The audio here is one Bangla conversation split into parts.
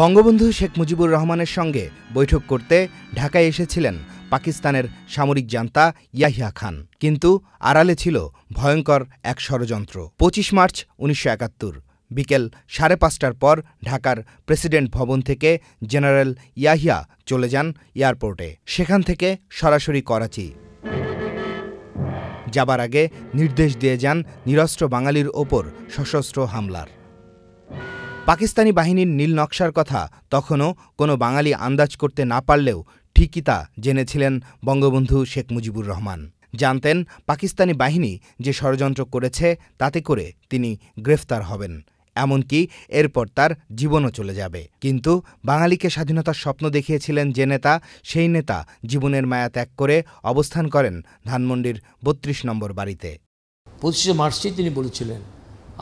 বঙ্গবন্ধু শেখ মুজিবুর রহমানের সঙ্গে বৈঠক করতে ঢাকায় এসেছিলেন পাকিস্তানের সামরিক জান্তা ইয়াহিয়া খান কিন্তু আড়ালে ছিল ভয়ঙ্কর এক ষড়যন্ত্র পঁচিশ মার্চ উনিশশো বিকেল সাড়ে পাঁচটার পর ঢাকার প্রেসিডেন্ট ভবন থেকে জেনারেল ইয়াহিয়া চলে যান এয়ারপোর্টে সেখান থেকে সরাসরি করাচি যাবার আগে নির্দেশ দিয়ে যান নিরস্ত্র বাঙালির ওপর সশস্ত্র হামলার পাকিস্তানি বাহিনীর নীল নকশার কথা তখনও কোনো বাঙালি আন্দাজ করতে না পারলেও ঠিকই তা জেনেছিলেন বঙ্গবন্ধু শেখ মুজিবুর রহমান জানতেন পাকিস্তানি বাহিনী যে ষড়যন্ত্র করেছে তাতে করে তিনি গ্রেফতার হবেন এমনকি এরপর তার জীবনও চলে যাবে কিন্তু বাঙালিকে স্বাধীনতার স্বপ্ন দেখিয়েছিলেন যে নেতা সেই নেতা জীবনের মায়া ত্যাগ করে অবস্থান করেন ধানমন্ডির বত্রিশ নম্বর বাড়িতে পঁচিশে মার্চেই তিনি বলেছিলেন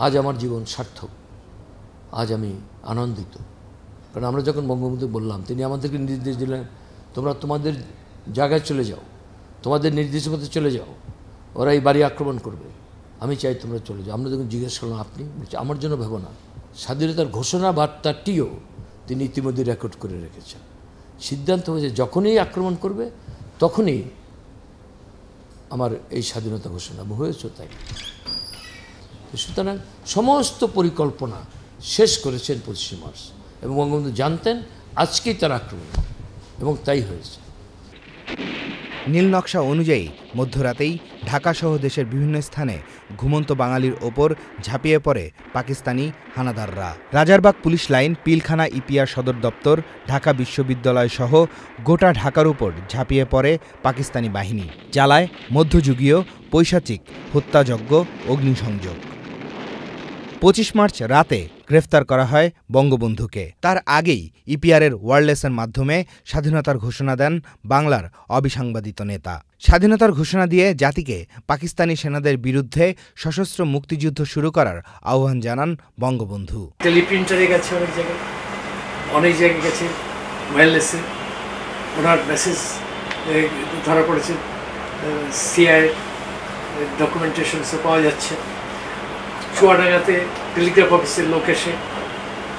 আজ আমার জীবন সার্থক আজ আমি আনন্দিত কারণ আমরা যখন বঙ্গবন্ধু বললাম তিনি আমাদেরকে নির্দেশ দিলেন তোমরা তোমাদের জায়গায় চলে যাও তোমাদের নির্দেশ মতো চলে যাও ওরা এই বাড়ি আক্রমণ করবে আমি চাই তোমরা চলে যাও আমরা যখন জিজ্ঞেস করলাম আপনি বলছি আমার জন্য ভেব না স্বাধীনতার ঘোষণা বার্তাটিও তিনি ইতিমধ্যে রেকর্ড করে রেখেছেন সিদ্ধান্ত হয়েছে যখনই আক্রমণ করবে তখনই আমার এই স্বাধীনতা ঘোষণা হয়েছে তাই সুতরাং সমস্ত পরিকল্পনা শেষ করেছেন পঁচিশে মার্চ এবং বঙ্গবন্ধু জানতেন আজকেই তার আক্রমণ এবং তাই হয়েছে নীলনকশা অনুযায়ী মধ্যরাতেই ঢাকাসহ দেশের বিভিন্ন স্থানে ঘুমন্ত বাঙালির ওপর ঝাঁপিয়ে পড়ে পাকিস্তানি হানাদাররা Rajarbagh police line Pilkhana EPR সদর দপ্তর ঢাকা বিশ্ববিদ্যালয় সহ গোটা ঢাকার উপর ঝাঁপিয়ে পড়ে পাকিস্তানি বাহিনী জ্বালায় মধ্যযুগীয় পৈশাচিক হত্যাযজ্ঞ অগ্নিসংযোগ পঁচিশ মার্চ রাতে গ্রেফতার করা হয় বঙ্গবন্ধুকে তার আগেই ইপিআরের ওয়ারলেসের মাধ্যমে স্বাধীনতার ঘোষণা দেন বাংলার অবিসাংবাদিত নেতা স্বাধীনতার ঘোষণা দিয়ে জাতিকে পাকিস্তানি সেনাদের বিরুদ্ধে সশস্ত্র মুক্তিযুদ্ধ শুরু করার আহ্বান জানান বঙ্গবন্ধু টেলিপ্রিন্টারে গেছে অনেক জায়গায় অনেক জায়গায় গেছে ওয়ারলেসে ওনার মেসেজ ধরা পড়েছে সিআই ডকুমেন্টেশনসে পাওয়া যাচ্ছে চুয়াডাঙ্গাতে টেলিগ্রাফ অফিসের লোক এসে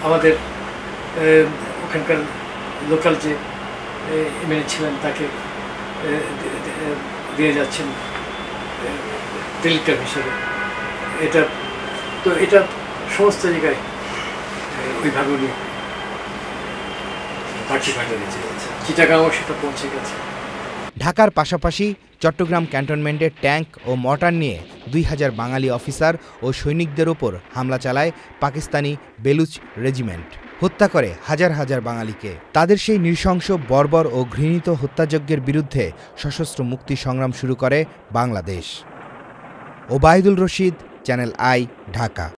আমাদের ওখানকার লোকাল যে এমএলএ ছিলেন তাকে দিয়ে যাচ্ছেন টেলিগ্রাফ হিসেবে এটা তো এটা সমস্ত জায়গায় ওইভাবে উনি চিটাগাঁও সেটা পৌঁছে গেছে ঢাকার পাশাপাশি চট্টগ্রাম ক্যান্টনমেন্টের ট্যাঙ্ক ও মর্টার নিয়ে দুই হাজার বাঙালি অফিসার ও সৈনিকদের ওপর হামলা চালায় পাকিস্তানি বেলুচ রেজিমেন্ট হত্যা করে হাজার হাজার বাঙালিকে তাদের সেই নৃশংস বর্বর ও ঘৃণিত হত্যাযজ্ঞের বিরুদ্ধে সশস্ত্র মুক্তি সংগ্রাম শুরু করে বাংলাদেশ ওবায়দুল রশিদ চ্যানেল আই ঢাকা